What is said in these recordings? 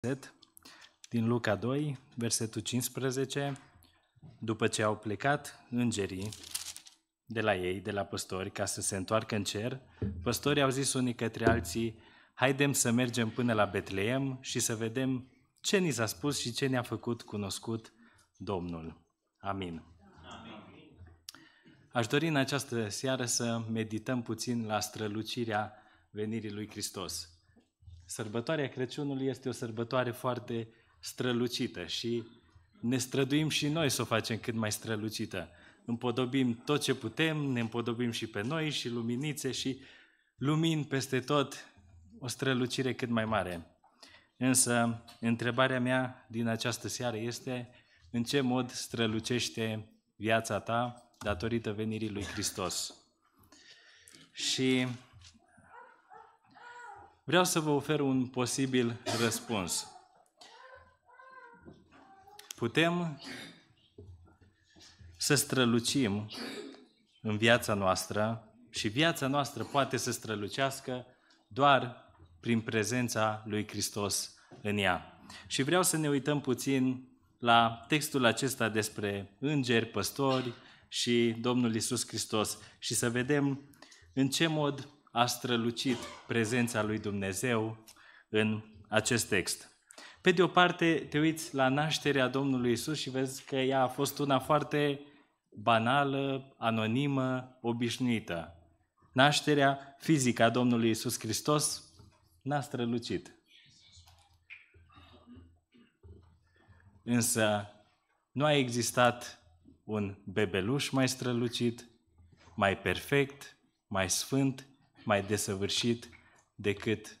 verset din Luca 2, versetul 15. După ce au plecat îngerii de la ei, de la păstori, ca să se întoarcă în cer, păstorii au zis unii către alții, haidem să mergem până la Betleem și să vedem ce ni s-a spus și ce ne-a făcut cunoscut Domnul. Amin. Aș dori în această seară să medităm puțin la strălucirea venirii lui Hristos sărbătoarea Crăciunului este o sărbătoare foarte strălucită și ne străduim și noi să o facem cât mai strălucită. Împodobim tot ce putem, ne împodobim și pe noi și luminițe și lumini peste tot, o strălucire cât mai mare. Însă, întrebarea mea din această seară este în ce mod strălucește viața ta datorită venirii lui Hristos. Și vreau să vă ofer un posibil răspuns. Putem să strălucim în viața noastră și viața noastră poate să strălucească doar prin prezența lui Hristos în ea. Și vreau să ne uităm puțin la textul acesta despre îngeri, păstori și Domnul Isus Hristos și să vedem în ce mod a strălucit prezența lui Dumnezeu în acest text. Pe de o parte, te uiți la nașterea Domnului Isus și vezi că ea a fost una foarte banală, anonimă, obișnuită. Nașterea fizică a Domnului Isus Hristos n-a strălucit. Însă nu a existat un bebeluș mai strălucit, mai perfect, mai sfânt, mai desăvârșit decât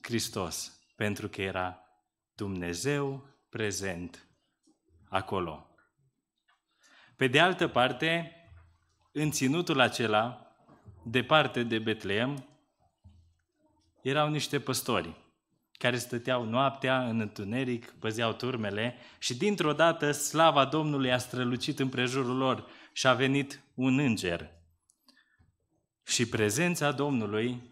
Hristos, pentru că era Dumnezeu prezent acolo. Pe de altă parte, în ținutul acela, departe de Betleem, erau niște păstori care stăteau noaptea în întuneric, păzeau turmele și dintr-o dată slava Domnului a strălucit împrejurul lor și a venit un înger și prezența Domnului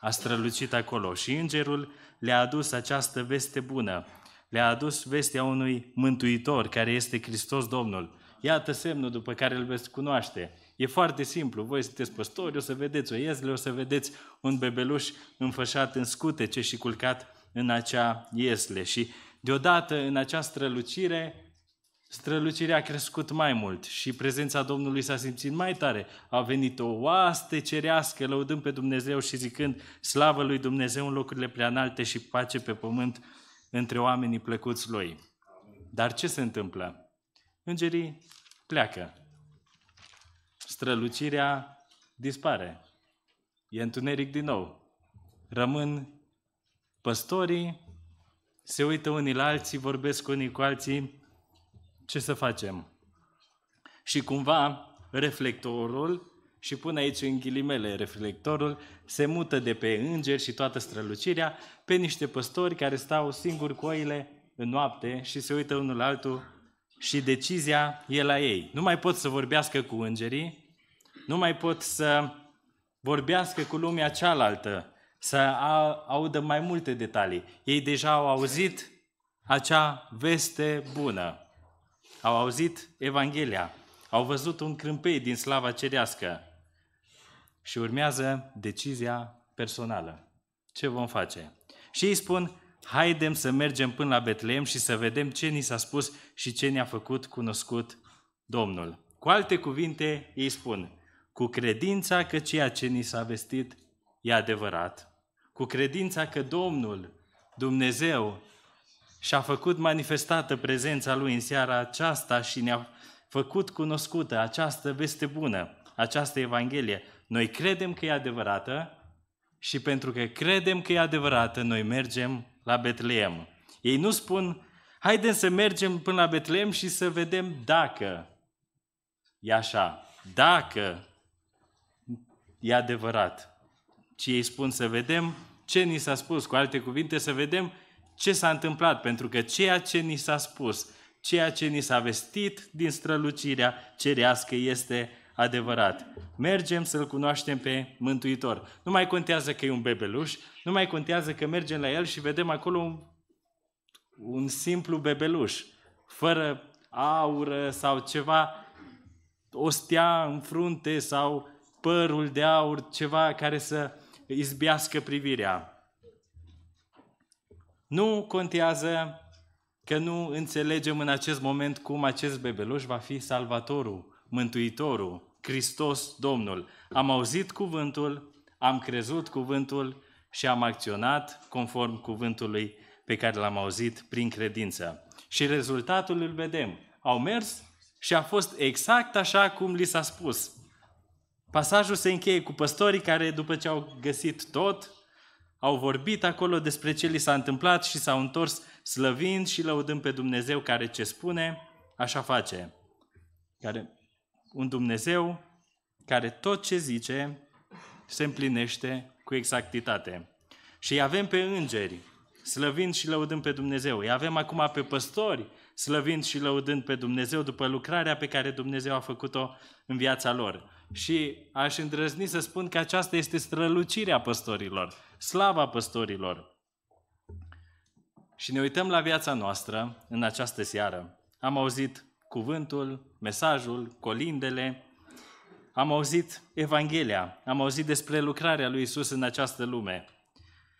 a strălucit acolo și îngerul le-a adus această veste bună, le-a adus vestea unui mântuitor care este Hristos Domnul. Iată semnul după care îl veți cunoaște. E foarte simplu, voi sunteți păstori, o să vedeți o iezle, o să vedeți un bebeluș înfășat în scutece și culcat în acea iesle. Și deodată în această strălucire Strălucirea a crescut mai mult și prezența Domnului s-a simțit mai tare. A venit o oaste cerească, lăudând pe Dumnezeu și zicând slavă lui Dumnezeu în locurile prea înalte și pace pe pământ între oamenii plăcuți lui. Dar ce se întâmplă? Îngerii pleacă. Strălucirea dispare. E întuneric din nou. Rămân păstorii, se uită unii la alții, vorbesc unii cu alții, ce să facem. Și cumva reflectorul, și pun aici în ghilimele reflectorul, se mută de pe îngeri și toată strălucirea pe niște păstori care stau singuri cu oile în noapte și se uită unul la altul și decizia e la ei. Nu mai pot să vorbească cu îngerii, nu mai pot să vorbească cu lumea cealaltă, să audă mai multe detalii. Ei deja au auzit acea veste bună au auzit Evanghelia, au văzut un crâmpei din slava cerească și urmează decizia personală. Ce vom face? Și ei spun, haidem să mergem până la Betleem și să vedem ce ni s-a spus și ce ne-a făcut cunoscut Domnul. Cu alte cuvinte, ei spun, cu credința că ceea ce ni s-a vestit e adevărat, cu credința că Domnul, Dumnezeu, și a făcut manifestată prezența Lui în seara aceasta și ne-a făcut cunoscută această veste bună, această Evanghelie. Noi credem că e adevărată și pentru că credem că e adevărată, noi mergem la Betleem. Ei nu spun, haidem să mergem până la Betleem și să vedem dacă e așa, dacă e adevărat. Ci ei spun să vedem ce ni s-a spus, cu alte cuvinte, să vedem ce s-a întâmplat, pentru că ceea ce ni s-a spus, ceea ce ni s-a vestit din strălucirea cerească este adevărat. Mergem să-L cunoaștem pe Mântuitor. Nu mai contează că e un bebeluș, nu mai contează că mergem la El și vedem acolo un, un simplu bebeluș, fără aură sau ceva, o stea în frunte sau părul de aur, ceva care să izbească privirea. Nu contează că nu înțelegem în acest moment cum acest bebeluș va fi salvatorul, mântuitorul, Hristos Domnul. Am auzit cuvântul, am crezut cuvântul și am acționat conform cuvântului pe care l-am auzit prin credință. Și rezultatul îl vedem. Au mers și a fost exact așa cum li s-a spus. Pasajul se încheie cu păstorii care, după ce au găsit tot, au vorbit acolo despre ce li s-a întâmplat și s-au întors slăvind și lăudând pe Dumnezeu care ce spune, așa face. Care, un Dumnezeu care tot ce zice se împlinește cu exactitate. Și îi avem pe îngeri, slăvind și lăudând pe Dumnezeu. Îi avem acum pe păstori, slăvind și lăudând pe Dumnezeu după lucrarea pe care Dumnezeu a făcut-o în viața lor. Și aș îndrăzni să spun că aceasta este strălucirea păstorilor slava păstorilor. Și ne uităm la viața noastră în această seară. Am auzit cuvântul, mesajul, colindele, am auzit Evanghelia, am auzit despre lucrarea lui Isus în această lume.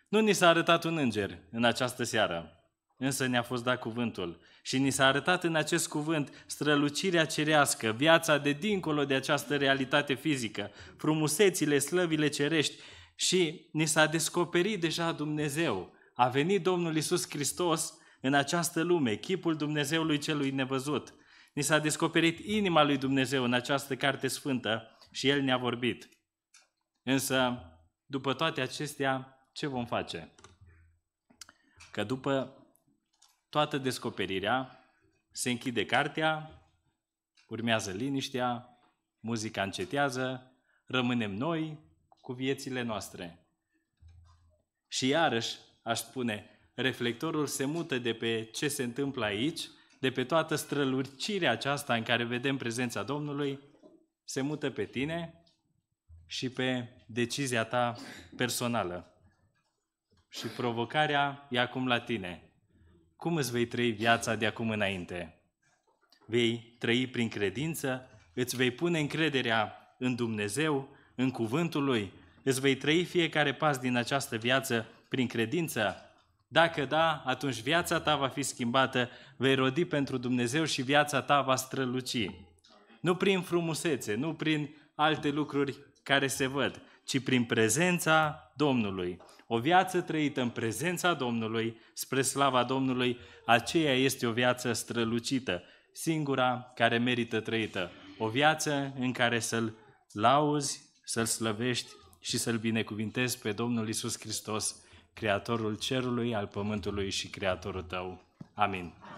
Nu ni s-a arătat un înger în această seară, însă ne-a fost dat cuvântul și ni s-a arătat în acest cuvânt strălucirea cerească, viața de dincolo de această realitate fizică, frumusețile, slăvile cerești și ni s-a descoperit deja Dumnezeu. A venit Domnul Isus Hristos în această lume, chipul Dumnezeului celui nevăzut. Ni s-a descoperit inima lui Dumnezeu în această carte sfântă și El ne-a vorbit. Însă, după toate acestea, ce vom face? Că după toată descoperirea, se închide cartea, urmează liniștea, muzica încetează, rămânem noi, cu viețile noastre. Și iarăși, aș spune, reflectorul se mută de pe ce se întâmplă aici, de pe toată strălucirea aceasta în care vedem prezența Domnului, se mută pe tine și pe decizia ta personală. Și provocarea e acum la tine. Cum îți vei trăi viața de acum înainte? Vei trăi prin credință, îți vei pune încrederea în Dumnezeu, în cuvântul Lui? Îți vei trăi fiecare pas din această viață prin credință? Dacă da, atunci viața ta va fi schimbată, vei rodi pentru Dumnezeu și viața ta va străluci. Nu prin frumusețe, nu prin alte lucruri care se văd, ci prin prezența Domnului. O viață trăită în prezența Domnului, spre slava Domnului, aceea este o viață strălucită, singura care merită trăită. O viață în care să-L lauzi să-L slăvești și să-L binecuvintezi pe Domnul Isus Hristos, Creatorul cerului, al pământului și Creatorul tău. Amin.